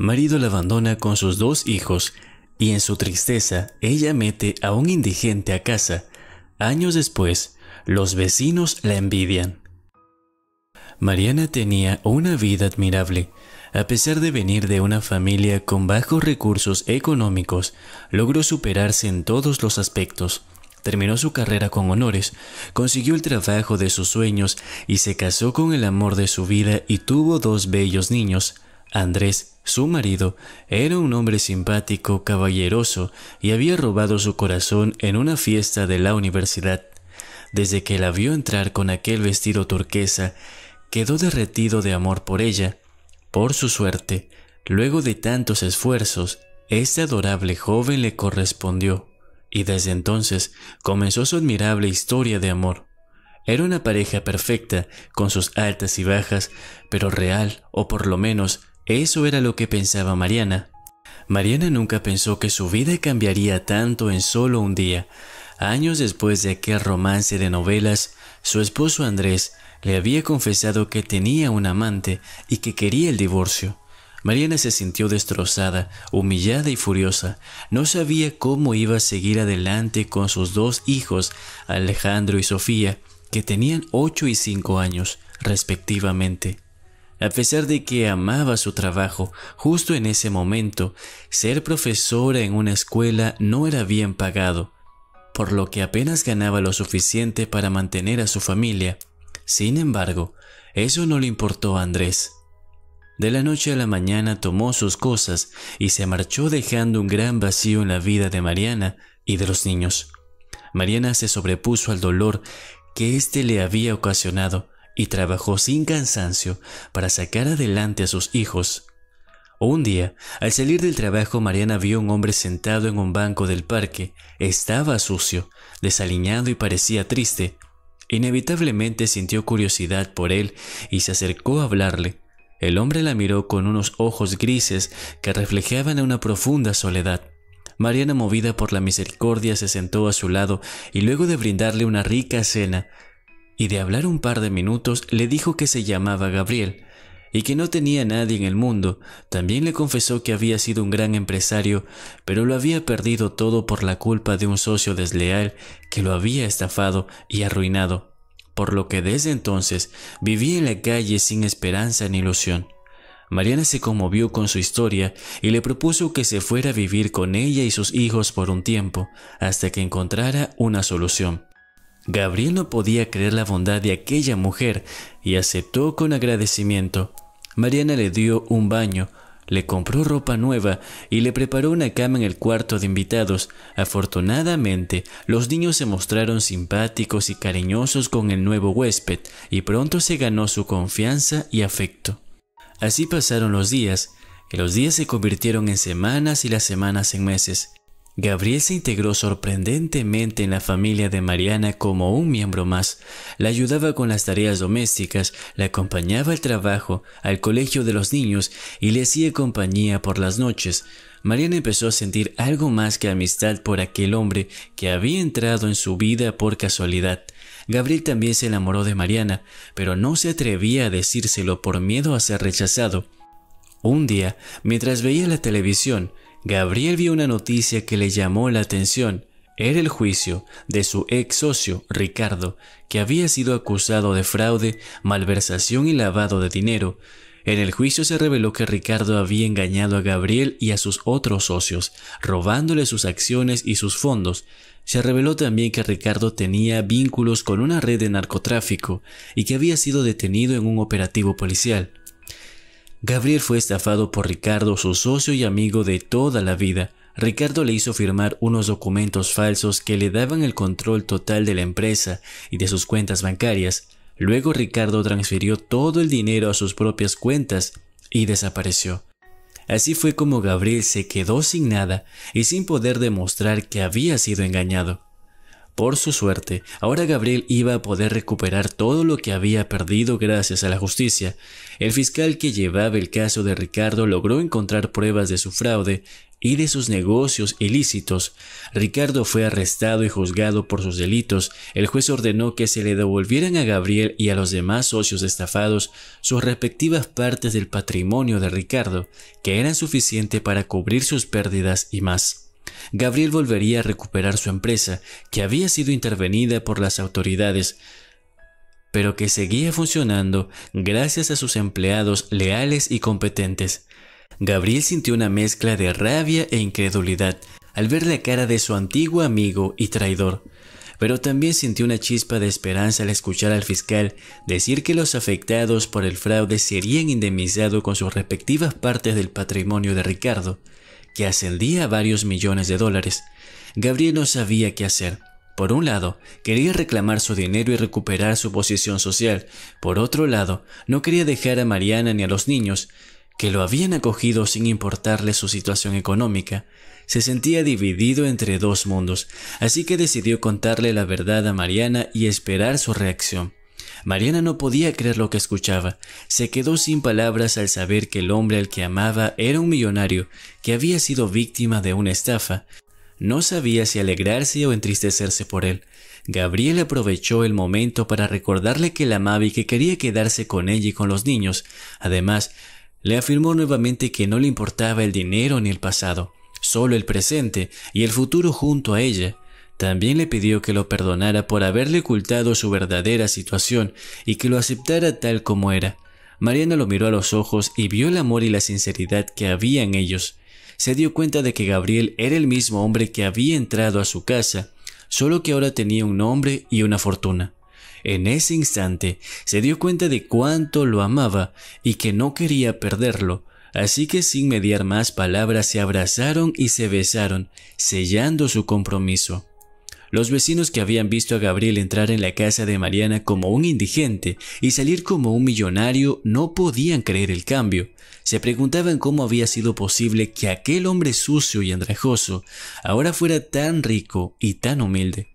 marido la abandona con sus dos hijos y en su tristeza ella mete a un indigente a casa. Años después, los vecinos la envidian. Mariana tenía una vida admirable. A pesar de venir de una familia con bajos recursos económicos, logró superarse en todos los aspectos. Terminó su carrera con honores, consiguió el trabajo de sus sueños y se casó con el amor de su vida y tuvo dos bellos niños, Andrés su marido era un hombre simpático, caballeroso y había robado su corazón en una fiesta de la universidad. Desde que la vio entrar con aquel vestido turquesa, quedó derretido de amor por ella. Por su suerte, luego de tantos esfuerzos, este adorable joven le correspondió, y desde entonces comenzó su admirable historia de amor. Era una pareja perfecta, con sus altas y bajas, pero real, o por lo menos eso era lo que pensaba Mariana. Mariana nunca pensó que su vida cambiaría tanto en solo un día. Años después de aquel romance de novelas, su esposo Andrés le había confesado que tenía un amante y que quería el divorcio. Mariana se sintió destrozada, humillada y furiosa. No sabía cómo iba a seguir adelante con sus dos hijos, Alejandro y Sofía, que tenían 8 y 5 años, respectivamente. A pesar de que amaba su trabajo, justo en ese momento, ser profesora en una escuela no era bien pagado, por lo que apenas ganaba lo suficiente para mantener a su familia. Sin embargo, eso no le importó a Andrés. De la noche a la mañana tomó sus cosas y se marchó dejando un gran vacío en la vida de Mariana y de los niños. Mariana se sobrepuso al dolor que éste le había ocasionado y trabajó sin cansancio para sacar adelante a sus hijos. Un día, al salir del trabajo, Mariana vio a un hombre sentado en un banco del parque. Estaba sucio, desaliñado y parecía triste. Inevitablemente sintió curiosidad por él y se acercó a hablarle. El hombre la miró con unos ojos grises que reflejaban una profunda soledad. Mariana, movida por la misericordia, se sentó a su lado y luego de brindarle una rica cena, y de hablar un par de minutos le dijo que se llamaba Gabriel y que no tenía nadie en el mundo. También le confesó que había sido un gran empresario, pero lo había perdido todo por la culpa de un socio desleal que lo había estafado y arruinado, por lo que desde entonces vivía en la calle sin esperanza ni ilusión. Mariana se conmovió con su historia y le propuso que se fuera a vivir con ella y sus hijos por un tiempo, hasta que encontrara una solución. Gabriel no podía creer la bondad de aquella mujer y aceptó con agradecimiento. Mariana le dio un baño, le compró ropa nueva y le preparó una cama en el cuarto de invitados. Afortunadamente, los niños se mostraron simpáticos y cariñosos con el nuevo huésped y pronto se ganó su confianza y afecto. Así pasaron los días, y los días se convirtieron en semanas y las semanas en meses. Gabriel se integró sorprendentemente en la familia de Mariana como un miembro más. La ayudaba con las tareas domésticas, la acompañaba al trabajo, al colegio de los niños y le hacía compañía por las noches. Mariana empezó a sentir algo más que amistad por aquel hombre que había entrado en su vida por casualidad. Gabriel también se enamoró de Mariana, pero no se atrevía a decírselo por miedo a ser rechazado. Un día, mientras veía la televisión, Gabriel vio una noticia que le llamó la atención. Era el juicio de su ex socio, Ricardo, que había sido acusado de fraude, malversación y lavado de dinero. En el juicio se reveló que Ricardo había engañado a Gabriel y a sus otros socios, robándole sus acciones y sus fondos. Se reveló también que Ricardo tenía vínculos con una red de narcotráfico y que había sido detenido en un operativo policial. Gabriel fue estafado por Ricardo, su socio y amigo de toda la vida. Ricardo le hizo firmar unos documentos falsos que le daban el control total de la empresa y de sus cuentas bancarias. Luego Ricardo transfirió todo el dinero a sus propias cuentas y desapareció. Así fue como Gabriel se quedó sin nada y sin poder demostrar que había sido engañado. Por su suerte, ahora Gabriel iba a poder recuperar todo lo que había perdido gracias a la justicia. El fiscal que llevaba el caso de Ricardo logró encontrar pruebas de su fraude y de sus negocios ilícitos. Ricardo fue arrestado y juzgado por sus delitos. El juez ordenó que se le devolvieran a Gabriel y a los demás socios estafados sus respectivas partes del patrimonio de Ricardo, que eran suficientes para cubrir sus pérdidas y más. Gabriel volvería a recuperar su empresa, que había sido intervenida por las autoridades, pero que seguía funcionando gracias a sus empleados leales y competentes. Gabriel sintió una mezcla de rabia e incredulidad al ver la cara de su antiguo amigo y traidor, pero también sintió una chispa de esperanza al escuchar al fiscal decir que los afectados por el fraude serían indemnizados con sus respectivas partes del patrimonio de Ricardo que ascendía a varios millones de dólares. Gabriel no sabía qué hacer. Por un lado, quería reclamar su dinero y recuperar su posición social. Por otro lado, no quería dejar a Mariana ni a los niños, que lo habían acogido sin importarle su situación económica. Se sentía dividido entre dos mundos, así que decidió contarle la verdad a Mariana y esperar su reacción. Mariana no podía creer lo que escuchaba. Se quedó sin palabras al saber que el hombre al que amaba era un millonario que había sido víctima de una estafa. No sabía si alegrarse o entristecerse por él. Gabriel aprovechó el momento para recordarle que la amaba y que quería quedarse con ella y con los niños. Además, le afirmó nuevamente que no le importaba el dinero ni el pasado, solo el presente y el futuro junto a ella. También le pidió que lo perdonara por haberle ocultado su verdadera situación y que lo aceptara tal como era. Mariana lo miró a los ojos y vio el amor y la sinceridad que había en ellos. Se dio cuenta de que Gabriel era el mismo hombre que había entrado a su casa, solo que ahora tenía un nombre y una fortuna. En ese instante se dio cuenta de cuánto lo amaba y que no quería perderlo, así que sin mediar más palabras se abrazaron y se besaron, sellando su compromiso. Los vecinos que habían visto a Gabriel entrar en la casa de Mariana como un indigente y salir como un millonario no podían creer el cambio. Se preguntaban cómo había sido posible que aquel hombre sucio y andrajoso ahora fuera tan rico y tan humilde.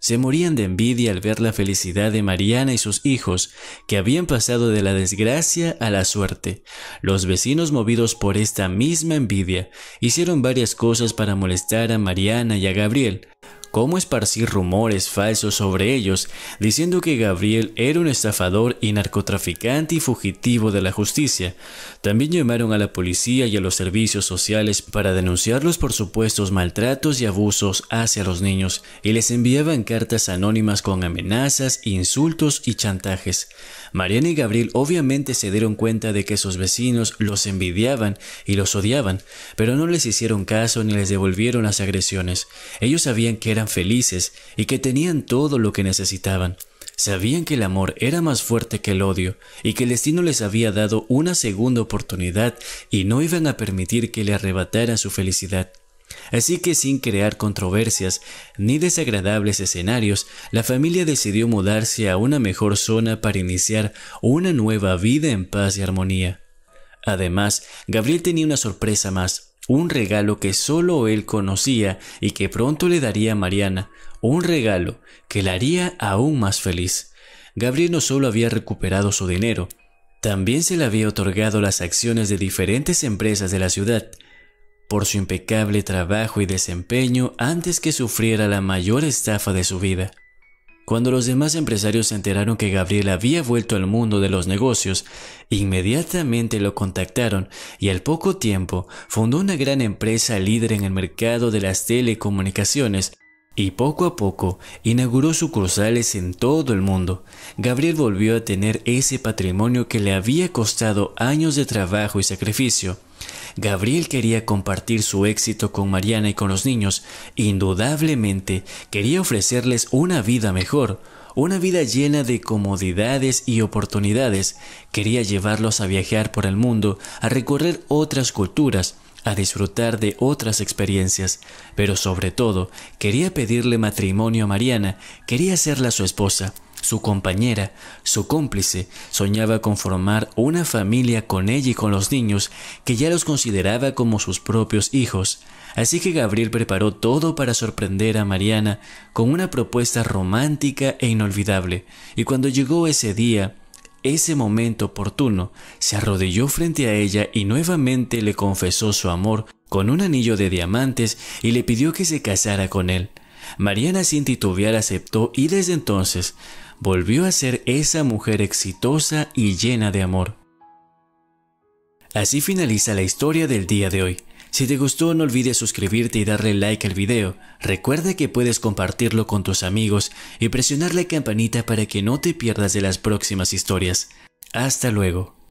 Se morían de envidia al ver la felicidad de Mariana y sus hijos, que habían pasado de la desgracia a la suerte. Los vecinos, movidos por esta misma envidia, hicieron varias cosas para molestar a Mariana y a Gabriel, cómo esparcir rumores falsos sobre ellos, diciendo que Gabriel era un estafador y narcotraficante y fugitivo de la justicia. También llamaron a la policía y a los servicios sociales para denunciarlos por supuestos maltratos y abusos hacia los niños, y les enviaban cartas anónimas con amenazas, insultos y chantajes. Mariana y Gabriel obviamente se dieron cuenta de que sus vecinos los envidiaban y los odiaban, pero no les hicieron caso ni les devolvieron las agresiones. Ellos sabían que eran felices y que tenían todo lo que necesitaban. Sabían que el amor era más fuerte que el odio y que el destino les había dado una segunda oportunidad y no iban a permitir que le arrebataran su felicidad. Así que sin crear controversias ni desagradables escenarios, la familia decidió mudarse a una mejor zona para iniciar una nueva vida en paz y armonía. Además, Gabriel tenía una sorpresa más un regalo que solo él conocía y que pronto le daría a Mariana, un regalo que la haría aún más feliz. Gabriel no solo había recuperado su dinero, también se le había otorgado las acciones de diferentes empresas de la ciudad, por su impecable trabajo y desempeño antes que sufriera la mayor estafa de su vida. Cuando los demás empresarios se enteraron que Gabriel había vuelto al mundo de los negocios, inmediatamente lo contactaron y al poco tiempo fundó una gran empresa líder en el mercado de las telecomunicaciones y poco a poco inauguró sucursales en todo el mundo. Gabriel volvió a tener ese patrimonio que le había costado años de trabajo y sacrificio. Gabriel quería compartir su éxito con Mariana y con los niños. Indudablemente quería ofrecerles una vida mejor, una vida llena de comodidades y oportunidades. Quería llevarlos a viajar por el mundo, a recorrer otras culturas, a disfrutar de otras experiencias, pero sobre todo quería pedirle matrimonio a Mariana, quería serla su esposa, su compañera, su cómplice, soñaba con formar una familia con ella y con los niños que ya los consideraba como sus propios hijos. Así que Gabriel preparó todo para sorprender a Mariana con una propuesta romántica e inolvidable. Y cuando llegó ese día, ese momento oportuno, se arrodilló frente a ella y nuevamente le confesó su amor con un anillo de diamantes y le pidió que se casara con él. Mariana sin titubear aceptó y desde entonces volvió a ser esa mujer exitosa y llena de amor. Así finaliza la historia del día de hoy. Si te gustó no olvides suscribirte y darle like al video. Recuerda que puedes compartirlo con tus amigos y presionar la campanita para que no te pierdas de las próximas historias. Hasta luego.